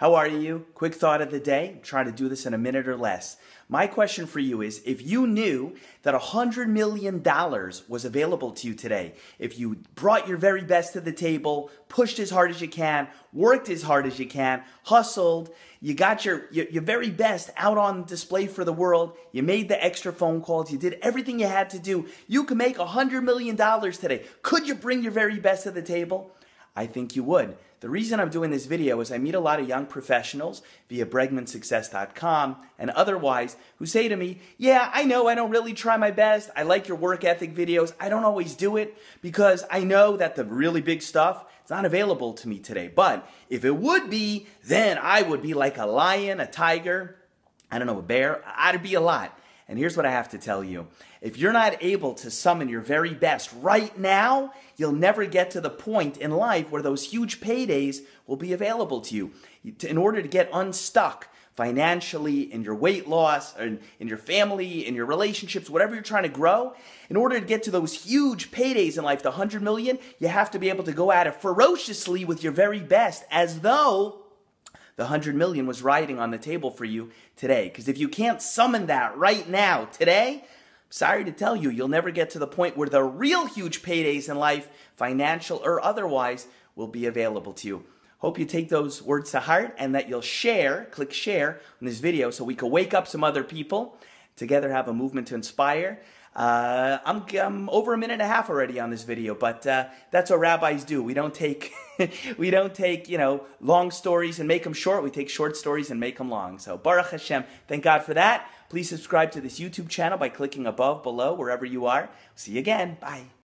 How are you? Quick thought of the day. Trying to do this in a minute or less. My question for you is if you knew that $100 million was available to you today, if you brought your very best to the table, pushed as hard as you can, worked as hard as you can, hustled, you got your, your, your very best out on display for the world, you made the extra phone calls, you did everything you had to do, you could make $100 million today. Could you bring your very best to the table? I think you would. The reason I'm doing this video is I meet a lot of young professionals via BregmanSuccess.com and otherwise who say to me, Yeah, I know I don't really try my best. I like your work ethic videos. I don't always do it because I know that the really big stuff is not available to me today. But if it would be, then I would be like a lion, a tiger, I don't know, a bear. I'd be a lot. And here's what I have to tell you if you're not able to summon your very best right now, you'll never get to the point in life where those huge paydays will be available to you. In order to get unstuck, financially, in your weight loss, in, in your family, in your relationships, whatever you're trying to grow, in order to get to those huge paydays in life, the 100 million, you have to be able to go at it ferociously with your very best as though the 100 million was riding on the table for you today. Because if you can't summon that right now, today, sorry to tell you, you'll never get to the point where the real huge paydays in life, financial or otherwise, will be available to you. Hope you take those words to heart and that you'll share, click share on this video so we can wake up some other people together have a movement to inspire. Uh, I'm, I'm, over a minute and a half already on this video, but uh, that's what rabbis do. We don't take we don't take you know long stories and make them short. We take short stories and make them long. So Baruch Hashem, thank God for that. Please subscribe to this YouTube channel by clicking above, below, wherever you are. See you again. Bye.